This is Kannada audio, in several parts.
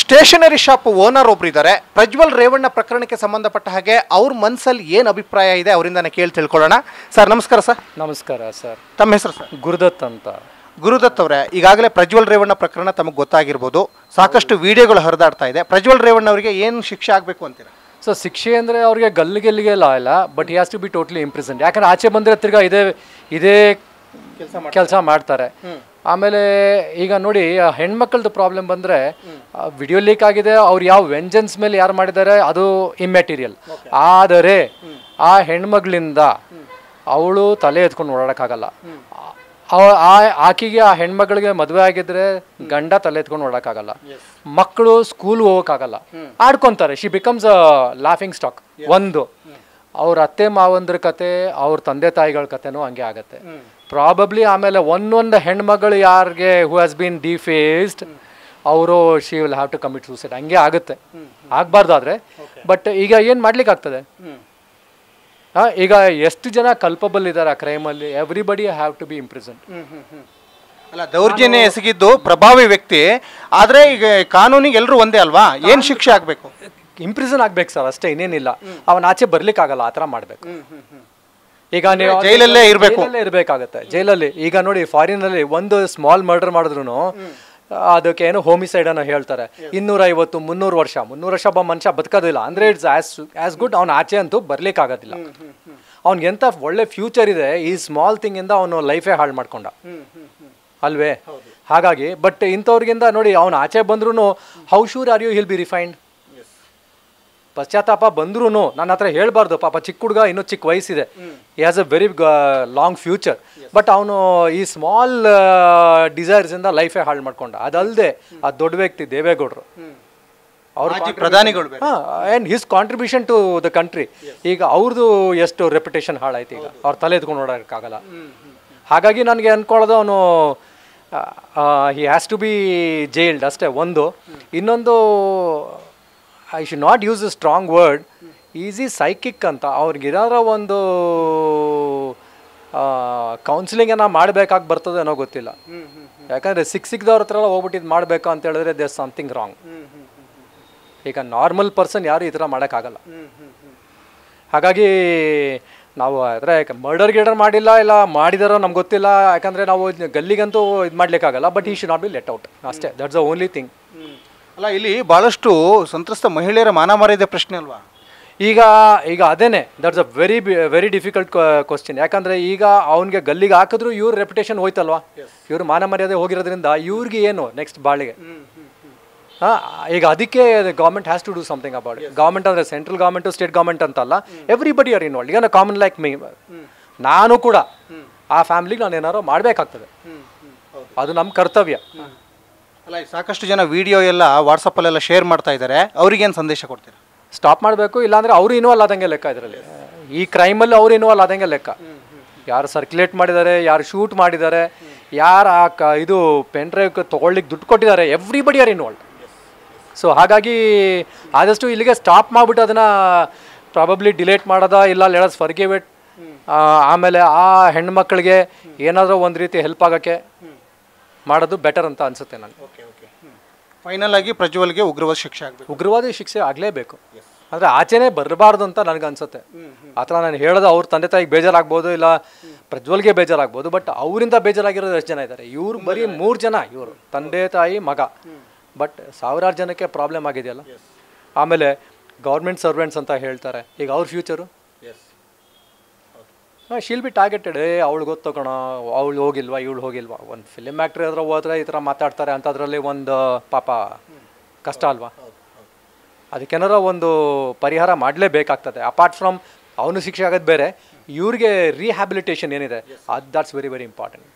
ಸ್ಟೇಷನರಿ ಶಾಪ್ ಓನರ್ ಒಬ್ರು ಇದ್ದಾರೆ ಪ್ರಜ್ವಲ್ ರೇವಣ್ಣ ಪ್ರಕರಣಕ್ಕೆ ಸಂಬಂಧಪಟ್ಟ ಹಾಗೆ ಅವ್ರ ಮನಸ್ಸಲ್ಲಿ ಏನು ಅಭಿಪ್ರಾಯ ಇದೆ ಅವರಿಂದ ಕೇಳಿ ತಿಳ್ಕೊಳ್ಳೋಣ ಸರ್ ನಮಸ್ಕಾರ ಸರ್ ನಮಸ್ಕಾರ ಸರ್ ತಮ್ಮ ಹೆಸರು ಸರ್ ಗುರುದತ್ ಅಂತ ಗುರುದತ್ ಅವರೇ ಈಗಾಗಲೇ ಪ್ರಜ್ವಲ್ ರೇವಣ್ಣ ಪ್ರಕರಣ ತಮಗೆ ಗೊತ್ತಾಗಿರ್ಬೋದು ಸಾಕಷ್ಟು ವಿಡಿಯೋಗಳು ಹರಿದಾಡ್ತಾ ಇದೆ ಪ್ರಜ್ವಲ್ ರೇವಣ್ಣ ಅವರಿಗೆ ಏನು ಶಿಕ್ಷೆ ಆಗಬೇಕು ಅಂತೀರಾ ಸೊ ಶಿಕ್ಷೆ ಅಂದರೆ ಅವರಿಗೆ ಗಲ್ಲಿಗೆಲ್ಲಿಗೆ ಲಾ ಇಲ್ಲ but he has to be totally imprisoned ಯಾಕಂದ್ರೆ ಆಚೆ ಬಂದಿರೋ ತಿರ್ಗಾ ಇದೇ ಇದೇ ಕೆಲಸ ಮಾಡ್ತಾರೆ ಆಮೇಲೆ ಈಗ ನೋಡಿ ಹೆಣ್ಮಕ್ಳದ್ದು ಪ್ರಾಬ್ಲಮ್ ಬಂದರೆ ವಿಡಿಯೋ ಲೀಕ್ ಆಗಿದೆ ಅವ್ರು ಯಾವ ವ್ಯಂಜನ್ಸ್ ಮೇಲೆ ಯಾರು ಮಾಡಿದ್ದಾರೆ ಅದು ಇಮ್ಮೆಟೀರಿಯಲ್ ಆದರೆ ಆ ಹೆಣ್ಮಗಳಿಂದ ಅವಳು ತಲೆ ಎತ್ಕೊಂಡು ಓಡಾಡೋಕ್ಕಾಗಲ್ಲ ಆ ಆಕಿಗೆ ಆ ಹೆಣ್ಮಗಳಿಗೆ ಮದುವೆ ಆಗಿದ್ರೆ ಗಂಡ ತಲೆ ಎತ್ಕೊಂಡು ಓಡಕ್ಕಾಗಲ್ಲ ಮಕ್ಕಳು ಸ್ಕೂಲ್ ಹೋಗೋಕ್ಕಾಗಲ್ಲ ಆಡ್ಕೊಂತಾರೆ she becomes a laughing stock ಒಂದು ಅವ್ರ ಅತ್ತೆ ಮಾವಂದ್ರ ಕತೆ ಅವ್ರ ತಂದೆ ತಾಯಿಗಳ ಕತೆನೂ ಹಂಗೆ ಆಗತ್ತೆ ಪ್ರಾಬಬ್ಲಿ ಆಮೇಲೆ ಒಂದೊಂದು ಹೆಣ್ಮಗಳು ಯಾರಿಗೆ ಹೂ ಹ್ಯಾಸ್ ಬೀನ್ ಡಿಫೇಸ್ಡ್ ಅವರು she will have to commit suicide ಹಂಗೆ ಆಗುತ್ತೆ ಆಗಬಾರ್ದು ಆದರೆ ಬಟ್ ಈಗ ಏನು ಮಾಡ್ಲಿಕ್ಕೆ ಆಗ್ತದೆ ಹಾಂ ಈಗ ಎಷ್ಟು ಜನ ಕಲ್ಪಬಲ್ ಇದ್ದಾರೆ ಆ ಕ್ರೈಮಲ್ಲಿ everybody have to be imprisoned ಅಲ್ಲ ದೌರ್ಜನ್ಯ ಎಸಗಿದ್ದು ಪ್ರಭಾವಿ ವ್ಯಕ್ತಿ ಆದರೆ ಈಗ ಕಾನೂನಿಗೆ ಎಲ್ಲರೂ ಒಂದೇ ಅಲ್ವಾ ಏನು ಶಿಕ್ಷೆ ಆಗಬೇಕು ಇಂಪ್ರಿಸನ್ ಆಗ್ಬೇಕು ಸರ್ ಅಷ್ಟೇ ಇನ್ನೇನಿಲ್ಲ ಅವನ ಆಚೆ ಬರ್ಲಿಕ್ಕಾಗಲ್ಲ ಆ ಥರ ಮಾಡಬೇಕು ಈಗ ನೀವು ಜೈಲಲ್ಲೇ ಇರಬೇಕು ಇರಬೇಕಾಗತ್ತೆ ಜೈಲಲ್ಲಿ ಈಗ ನೋಡಿ ಫಾರಿನ್ ಅಲ್ಲಿ ಒಂದು ಸ್ಮಾಲ್ ಮರ್ಡರ್ ಮಾಡಿದ್ರು ಅದಕ್ಕೆ ಏನು ಹೋಮಿಸೈಡ್ ಅನ್ನೋ ಹೇಳ್ತಾರೆ ಇನ್ನೂರ ಐವತ್ತು ಮುನ್ನೂರು ವರ್ಷ ಮುನ್ನೂರು ವರ್ಷ ಒಬ್ಬ ಮನುಷ್ಯ ಬದುಕೋದಿಲ್ಲ ಅಂದ್ರೆ ಇಟ್ಸ್ ಆಸ್ ಆಸ್ ಗುಡ್ ಅವ್ನ ಆಚೆ ಅಂತೂ ಬರ್ಲಿಕ್ಕಾಗೋದಿಲ್ಲ ಅವ್ನ್ ಎಂಥ ಒಳ್ಳೆ ಫ್ಯೂಚರ್ ಇದೆ ಈ ಸ್ಮಾಲ್ ಥಿಂಗ್ ಇಂದ ಅವನು ಲೈಫೇ ಹಾಳು ಮಾಡ್ಕೊಂಡ ಅಲ್ವೇ ಹಾಗಾಗಿ ಬಟ್ ಇಂಥವ್ರಿಗಿಂತ ನೋಡಿ ಅವ್ನು ಆಚೆ ಬಂದ್ರೂ how sure are you he'll be refined ಪಶ್ಚಾತ್ತಾಪ ಬಂದ್ರೂ ನನ್ನ ಹತ್ರ ಹೇಳಬಾರ್ದು ಪಾಪ ಚಿಕ್ಕ ಹುಡುಗ ಇನ್ನೂ ಚಿಕ್ಕ ವಯಸ್ಸಿದೆ he has a very long future but ಅವನು ಈ ಸ್ಮಾಲ್ ಡಿಸೈರ್ಸಿಂದ ಲೈಫೇ ಹಾಳು ಮಾಡ್ಕೊಂಡ ಅದಲ್ಲದೆ ಆ ದೊಡ್ಡ ವ್ಯಕ್ತಿ ದೇವೇಗೌಡರು ಅವ್ರ ಪ್ರಧಾನಿಗಳು and his contribution to the country ಈಗ ಅವ್ರದ್ದು ಎಷ್ಟು ರೆಪ್ಯುಟೇಷನ್ ಹಾಳಾಯ್ತು ಈಗ ಅವ್ರ ತಲೆ ಎತ್ಕೊಂಡು ಓಡಾಡೋಕ್ಕಾಗಲ್ಲ ಹಾಗಾಗಿ ನನಗೆ ಅಂದ್ಕೊಳ್ಳೋದು ಅವನು he has to be jailed ಅಷ್ಟೇ ಒಂದು ಇನ್ನೊಂದು I should not use a strong word he's psychic ಅಂತ ಅವ್ರಿಗಿರೋ ಒಂದು ಕೌನ್ಸಿಲಿಂಗ್ ಮಾಡಬೇಕಾಗಿ ಬರ್ತದೆ ಅನ್ನೋ ಗೊತ್ತಿಲ್ಲ ಯಾಕಂದರೆ ಸಿಕ್ ಸಿಕ್ದವ್ರ ಹತ್ರ ಎಲ್ಲ ಹೋಗ್ಬಿಟ್ಟು ಇದು ಮಾಡಬೇಕು ಅಂತ ಹೇಳಿದ್ರೆ ದೇ ಸಮಥಿಂಗ್ ರಾಂಗ್ ಈಗ ನಾರ್ಮಲ್ ಪರ್ಸನ್ ಯಾರು ಈ ಥರ ಮಾಡೋಕ್ಕಾಗಲ್ಲ ಹಾಗಾಗಿ ನಾವು ಅಂದರೆ ಮರ್ಡರ್ ಗಿಡರ್ ಮಾಡಿಲ್ಲ ಇಲ್ಲ ಮಾಡಿದಾರೋ ನಮ್ಗೆ ಗೊತ್ತಿಲ್ಲ ಯಾಕಂದರೆ ನಾವು ಗಲ್ಲಿಗಂತೂ ಇದು ಮಾಡ್ಲಿಕ್ಕಾಗಲ್ಲ but he should not be let out ಅಷ್ಟೇ ದಟ್ಸ್ ದ ಓನ್ಲಿ ಥಿಂಗ್ ಅಲ್ಲ ಇಲ್ಲಿ ಭಾಳಷ್ಟು ಸಂತ್ರಸ್ತ ಮಹಿಳೆಯರ ಮಾನ ಮರ್ಯಾದೆ ಪ್ರಶ್ನೆ ಅಲ್ವಾ ಈಗ ಈಗ ಅದೇನೆ that's a very very difficult question ಯಾಕಂದರೆ ಈಗ ಅವ್ನಿಗೆ ಗಲ್ಲಿಗೆ ಹಾಕಿದ್ರು ಇವ್ರ ರೆಪ್ಯುಟೇಷನ್ ಹೋಯ್ತಲ್ವಾ ಇವ್ರ ಮಾನ ಮರ್ಯಾದೆ ಹೋಗಿರೋದ್ರಿಂದ ಇವ್ರಿಗೆ ಏನು ನೆಕ್ಸ್ಟ್ ಬಾಳಿಗೆ ಹಾಂ ಈಗ ಅದಕ್ಕೆ government has to do something about government ಅಂದರೆ ಸೆಂಟ್ರಲ್ ಗೌರ್ಮೆಂಟ್ ಸ್ಟೇಟ್ ಗೌರ್ಮೆಂಟ್ ಅಂತಲ್ಲ ಎವ್ರಿಬಡಿ ಆರ್ ಇನ್ವಾಲ್ಡ್ ಈಗ ಕಾಮನ್ ಲೈಕ್ ಮೀ ನಾನು ಕೂಡ ಆ ಫ್ಯಾಮಿಲಿಗೆ ನಾನು ಏನಾರು ಮಾಡಬೇಕಾಗ್ತದೆ ಅದು ನಮ್ಮ ಕರ್ತವ್ಯ ಅಲ್ಲ ಸಾಕಷ್ಟು ಜನ ವಿಡಿಯೋ ಎಲ್ಲ ವಾಟ್ಸಪ್ಪಲ್ಲೆಲ್ಲ ಶೇರ್ ಮಾಡ್ತಾ ಇದ್ದಾರೆ ಏನು ಸಂದೇಶ ಕೊಡ್ತೀರಾ ಸ್ಟಾಪ್ ಮಾಡಬೇಕು ಇಲ್ಲಾಂದರೆ ಅವರು ಇನ್ವಾಲ್ ಆದಂಗೆ ಲೆಕ್ಕ ಇದರಲ್ಲಿ ಈ ಕ್ರೈಮಲ್ಲಿ ಅವ್ರು ಇನ್ವಾಲ್ ಆದಂಗೆ ಲೆಕ್ಕ ಯಾರು ಸರ್ಕ್ಯುಲೇಟ್ ಮಾಡಿದ್ದಾರೆ ಯಾರು ಶೂಟ್ ಮಾಡಿದ್ದಾರೆ ಯಾರು ಆ ಕ ಇದು ಪೆನ್ ಡ್ರೈವ್ ತೊಗೊಳ್ಳಿಕ್ಕೆ ದುಡ್ಡು ಕೊಟ್ಟಿದ್ದಾರೆ ಎವ್ರಿಬಡಿ ಆರ್ ಇನ್ವಾಲ್ವ್ ಸೊ ಹಾಗಾಗಿ ಆದಷ್ಟು ಇಲ್ಲಿಗೆ ಸ್ಟಾಪ್ ಮಾಡಿಬಿಟ್ಟು ಅದನ್ನು ಪ್ರಾಬಬ್ಲಿ ಡಿಲೇಟ್ ಮಾಡೋದ ಇಲ್ಲ ಲೇಡಸ್ ಫರ್ಗಿವ್ ಇಟ್ ಆಮೇಲೆ ಆ ಹೆಣ್ಮಕ್ಳಿಗೆ ಏನಾದರೂ ಒಂದು ರೀತಿ ಹೆಲ್ಪ್ ಆಗೋಕ್ಕೆ ಮಾಡೋದು ಬೆಟರ್ ಅಂತ ಅನ್ಸುತ್ತೆ ನಾನು ಓಕೆ ಓಕೆ ಫೈನಲ್ ಆಗಿ ಪ್ರಜ್ವಲ್ಗೆ ಉಗ್ರವಾದ ಶಿಕ್ಷೆ ಆಗಬೇಕು ಉಗ್ರವಾದಿ ಶಿಕ್ಷೆ ಆಗಲೇಬೇಕು ಆದರೆ ಆಚೆನೇ ಬರಬಾರ್ದು ಅಂತ ನನಗೆ ಅನ್ಸುತ್ತೆ ಆ ಥರ ನಾನು ಹೇಳೋದು ಅವ್ರ ತಂದೆ ತಾಯಿಗೆ ಬೇಜಾರಾಗ್ಬೋದು ಇಲ್ಲ ಪ್ರಜ್ವಲ್ಗೆ ಬೇಜಾರಾಗ್ಬೋದು ಬಟ್ ಅವರಿಂದ ಬೇಜಾರಾಗಿರೋದು ಎಷ್ಟು ಜನ ಇದ್ದಾರೆ ಇವರು ಬರೀ ಮೂರು ಜನ ಇವರು ತಂದೆ ತಾಯಿ ಮಗ ಬಟ್ ಸಾವಿರಾರು ಜನಕ್ಕೆ ಪ್ರಾಬ್ಲಮ್ ಆಗಿದೆಯಲ್ಲ ಆಮೇಲೆ ಗೌರ್ಮೆಂಟ್ ಸರ್ವೆಂಟ್ಸ್ ಅಂತ ಹೇಳ್ತಾರೆ ಈಗ ಅವ್ರ ಫ್ಯೂಚರು ಶಿಲ್ ಬಿ ಟಾರ್ಗೆಟೆಡ್ ಏ ಅವಳು ಗೊತ್ತು ಅವಳು ಹೋಗಿಲ್ವಾ ಇವಳು ಹೋಗಿಲ್ವಾ ಒಂದು ಫಿಲಿಮ್ ಆ್ಯಕ್ಟ್ರಿ ಹತ್ರ ಹೋದ್ರೆ ಈ ಥರ ಮಾತಾಡ್ತಾರೆ ಅಂಥದ್ರಲ್ಲಿ ಒಂದು ಪಾಪ ಕಷ್ಟ ಅಲ್ವಾ ಅದಕ್ಕೇನಾರ ಒಂದು ಪರಿಹಾರ ಮಾಡಲೇಬೇಕಾಗ್ತದೆ ಅಪಾರ್ಟ್ ಫ್ರಮ್ ಅವನು ಶಿಕ್ಷೆ ಆಗೋದು ಬೇರೆ ಇವ್ರಿಗೆ ರೀಹ್ಯಾಬಿಲಿಟೇಷನ್ ಏನಿದೆ ಅದು ದಾಟ್ಸ್ ವೆರಿ ವೆರಿ ಇಂಪಾರ್ಟೆಂಟ್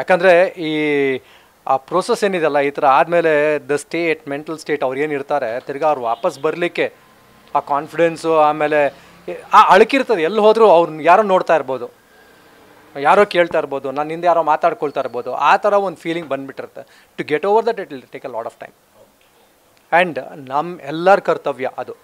ಯಾಕಂದರೆ ಈ ಆ ಪ್ರೋಸೆಸ್ ಏನಿದೆಲ್ಲ ಈ ಥರ ಆದಮೇಲೆ ದ ಸ್ಟೇಟ್ ಮೆಂಟಲ್ ಸ್ಟೇಟ್ ಅವ್ರು ಏನಿರ್ತಾರೆ ತಿರ್ಗಿ ಅವ್ರು ವಾಪಸ್ ಬರಲಿಕ್ಕೆ ಆ ಕಾನ್ಫಿಡೆನ್ಸು ಆಮೇಲೆ ಆ ಅಳಕಿರ್ತದೆ ಎಲ್ಲಿ ಹೋದರೂ ಅವ್ರನ್ನ ಯಾರೋ ನೋಡ್ತಾ ಇರ್ಬೋದು ಯಾರೋ ಕೇಳ್ತಾ ಇರ್ಬೋದು ನನ್ನ ಹಿಂದೆ ಯಾರೋ ಮಾತಾಡ್ಕೊಳ್ತಾ ಇರ್ಬೋದು ಆ ಥರ ಒಂದು ಫೀಲಿಂಗ್ ಬಂದುಬಿಟ್ಟಿರುತ್ತೆ to get over that it take a lot of time and ನಮ್ಮ ಎಲ್ಲರ ಕರ್ತವ್ಯ ಅದು